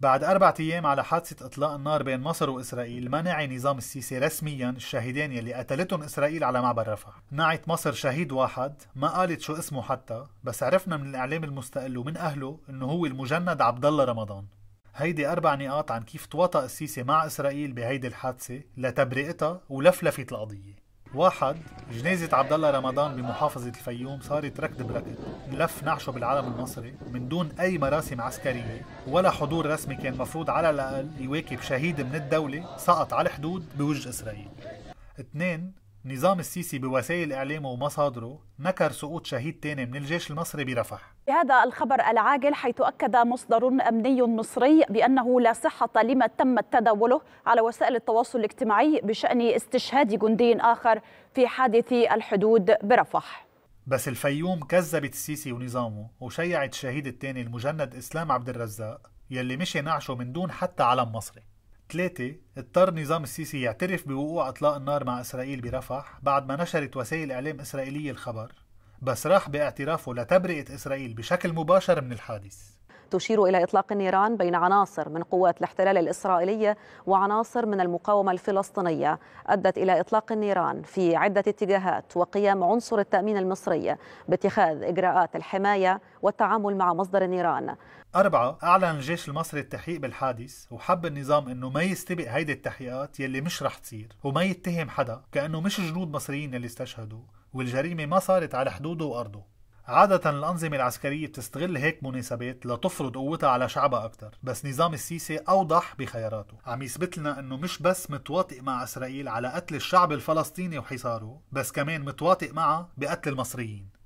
بعد أربعة أيام على حادثة إطلاق النار بين مصر وإسرائيل منع نظام السيسي رسميا الشهيدين يلي قتلتهم إسرائيل على معبر رفح نعت مصر شهيد واحد ما قالت شو اسمه حتى بس عرفنا من الإعلام المستقل ومن أهله إنه هو المجند عبد الله رمضان هيدي أربع نقاط عن كيف تواطأ السيسي مع إسرائيل بهيدي الحادثة لتبرئتها ولفلفة القضية واحد جنازة عبد الله رمضان بمحافظة الفيوم صارت ركض بركض لف نعشه بالعلم المصري من دون أي مراسم عسكرية ولا حضور رسمي كان مفروض على الأقل يواكب شهيد من الدولة سقط على الحدود بوجه إسرائيل اثنين نظام السيسي بوسائل إعلامه ومصادره نكر سقوط شهيد تاني من الجيش المصري برفح بهذا الخبر العاجل حيث أكد مصدر أمني مصري بأنه لا صحة لما تم تداوله على وسائل التواصل الاجتماعي بشأن استشهاد جندي آخر في حادث الحدود برفح بس الفيوم كذبت السيسي ونظامه وشيعت الشهيد التاني المجند إسلام عبد الرزاق يلي مشي نعشه من دون حتى علم مصري ثلاثة اضطر نظام السيسي يعترف بوقوع اطلاق النار مع اسرائيل برفح بعد ما نشرت وسائل اعلام اسرائيليه الخبر بس راح باعترافه لتبرئه اسرائيل بشكل مباشر من الحادث تشير إلى إطلاق النيران بين عناصر من قوات الاحتلال الإسرائيلية وعناصر من المقاومة الفلسطينية أدت إلى إطلاق النيران في عدة اتجاهات وقيام عنصر التأمين المصري باتخاذ إجراءات الحماية والتعامل مع مصدر النيران أربعة أعلن الجيش المصري التحقيق بالحادث وحب النظام أنه ما يستبق هيدي التحقيقات يلي مش رح تصير وما يتهم حدا كأنه مش جنود مصريين يلي استشهدوا والجريمة ما صارت على حدوده وأرضه عادة الأنظمة العسكرية بتستغل هيك مناسبات لتفرض قوتها على شعبها أكثر، بس نظام السيسي أوضح بخياراته، عم يثبت لنا إنه مش بس متواطئ مع إسرائيل على قتل الشعب الفلسطيني وحصاره، بس كمان متواطئ معها بقتل المصريين،